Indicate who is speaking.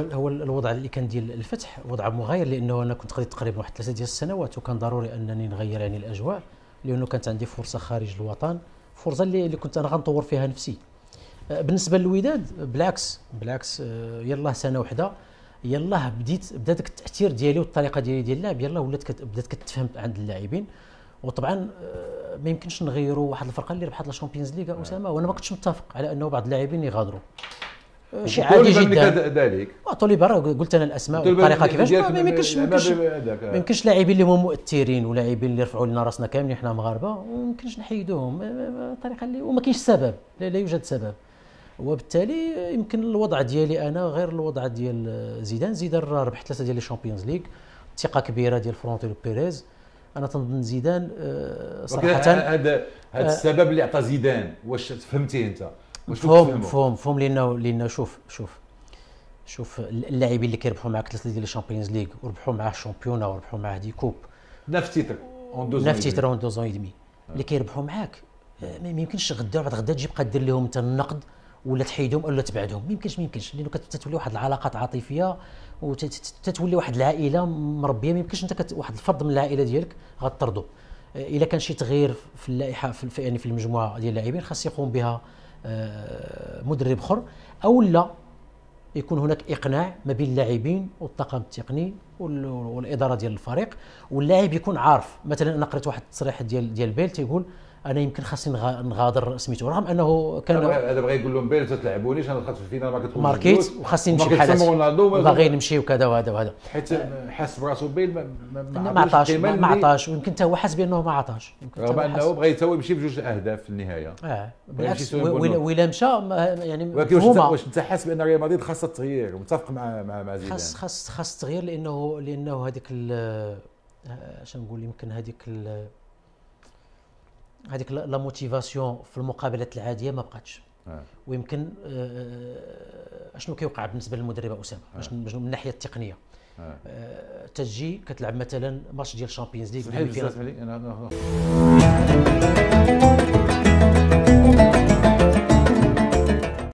Speaker 1: هو هو الوضع اللي كان ديال الفتح وضع مغاير لانه انا كنت قضيت تقريبا واحد ثلاثه ديال السنوات وكان ضروري انني نغير يعني الاجواء لانه كانت عندي فرصه خارج الوطن فرصه اللي كنت انا غنطور فيها نفسي أه، بالنسبه للوداد بالعكس بالعكس يلاه سنه وحده يلاه بديت بدا داك التاثير ديالي والطريقه ديالي ديال اللعب يلاه ولات بدات كتفهم عند اللاعبين وطبعا أه، ما يمكنش نغيروا واحد الفرقه اللي ربحت لا شامبيونز ليغ اسامه وانا ما كنتش متفق على انه بعض اللاعبين يغادروا شيء عادي جدا ذلك آه، راه قلت انا الاسماء والطريقه كيفاش ما يمكنش ما يمكنش لاعبين اللي هما مؤثرين ولاعبين اللي رفعوا لنا راسنا كاملين حنا مغاربه وما يمكنش نحيدوهم الطريقه اللي وما كاينش سبب لا, لا يوجد سبب وبالتالي يمكن الوضع ديالي انا غير الوضع ديال زيدان زيدان راه ربح ثلاثه ديال الشامبيونز ليغ ثقه كبيره ديال فرونتيرو بيريز انا تنظن زيدان آه، صراحه هذا هذا آه، السبب اللي عطى زيدان واش فهمتيه انت مفهوم مفهوم مفهوم لانه لانه شوف شوف شوف اللاعبين اللي كيربحوا معاك ثلاثه ديال الشامبيونز ليغ وربحوا معاه الشامبيونه وربحوا معاه دي كوب نفس تيتر اون دوزون نفس تيتر اون دوزون يدمي آه. اللي كيربحوا معاك آه، ما يمكنش غدا بعد غدا تجي تبقى دير لهم انت النقد ولا تحيدهم ولا تبعدهم ما يمكنش ما يمكنش لانه كتولي واحد العلاقات عاطفيه وتتولي واحد العائله مربيه ما يمكنش انت واحد الفرد من العائله ديالك غطردو آه، الا كان شي تغيير في اللائحه في يعني في المجموعه ديال اللاعبين خاص يقوم بها آه، مدرب اخر او لا يكون هناك اقناع ما بين اللاعبين والطاقم التقني والاداره ديال الفريق واللاعب يكون عارف مثلا انا قريت واحد التصريح ديال ديال بيل تيقول انا يمكن خاصني نغادر سميتو رغم انه كان هذا بغى يقول لهم بير ما تلعبونيش انا دخلت في الفينال ما كتكونش ماركيت وخاصني نمشي بحال باغي نمشي وكذا وهذا وهذا حيت حاس براسو بيل ما عطاش ما عطاش ويمكن حتى هو حاس بانه ما عطاش رغم انه بغى هو يمشي بجوج اهداف في النهايه اه بالعكس ولا مشى يعني ولكن واش انت حاس بان ريال مدريد خاصها التغيير متفق مع مع زيدان خاص خاص خاص التغيير لانه لانه هذيك آه، شنو نقول يمكن هذيك هذيك لا موتيفاسيون في المقابلات العاديه ما بقاتش آه. ويمكن آه اشنو كيوقع بالنسبه للمدربه اسامه آه. باش من الناحيه التقنيه آه. آه. تجي كتلعب مثلا ماتش ديال الشامبيونز ليغ